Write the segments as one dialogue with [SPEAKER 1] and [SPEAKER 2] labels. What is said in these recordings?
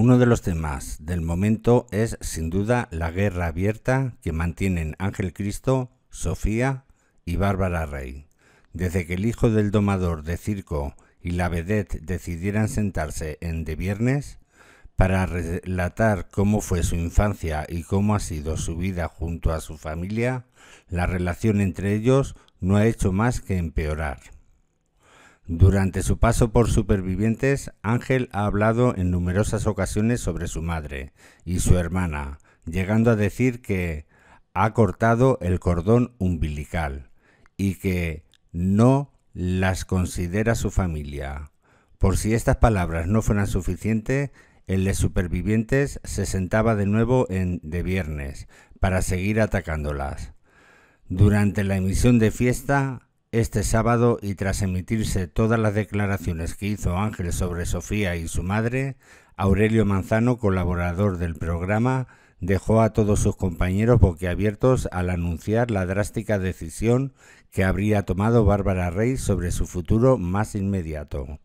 [SPEAKER 1] Uno de los temas del momento es sin duda la guerra abierta que mantienen Ángel Cristo, Sofía y Bárbara Rey. Desde que el hijo del domador de circo y la vedette decidieran sentarse en De Viernes para relatar cómo fue su infancia y cómo ha sido su vida junto a su familia, la relación entre ellos no ha hecho más que empeorar. Durante su paso por Supervivientes, Ángel ha hablado en numerosas ocasiones sobre su madre y su hermana, llegando a decir que ha cortado el cordón umbilical y que no las considera su familia. Por si estas palabras no fueran suficientes, el de Supervivientes se sentaba de nuevo en De Viernes para seguir atacándolas. Durante la emisión de fiesta, este sábado, y tras emitirse todas las declaraciones que hizo Ángel sobre Sofía y su madre, Aurelio Manzano, colaborador del programa, dejó a todos sus compañeros boquiabiertos al anunciar la drástica decisión que habría tomado Bárbara Rey sobre su futuro más inmediato.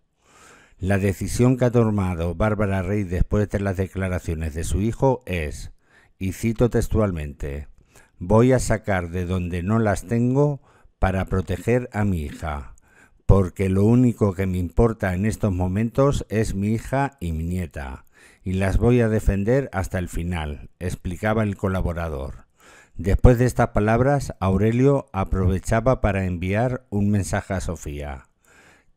[SPEAKER 1] La decisión que ha tomado Bárbara Rey después de las declaraciones de su hijo es, y cito textualmente, voy a sacar de donde no las tengo para proteger a mi hija, porque lo único que me importa en estos momentos es mi hija y mi nieta, y las voy a defender hasta el final, explicaba el colaborador. Después de estas palabras, Aurelio aprovechaba para enviar un mensaje a Sofía.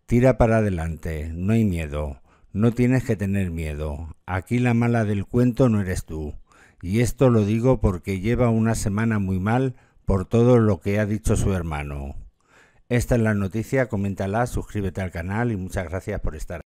[SPEAKER 1] Tira para adelante, no hay miedo, no tienes que tener miedo, aquí la mala del cuento no eres tú. Y esto lo digo porque lleva una semana muy mal por todo lo que ha dicho su hermano. Esta es la noticia, coméntala, suscríbete al canal y muchas gracias por estar.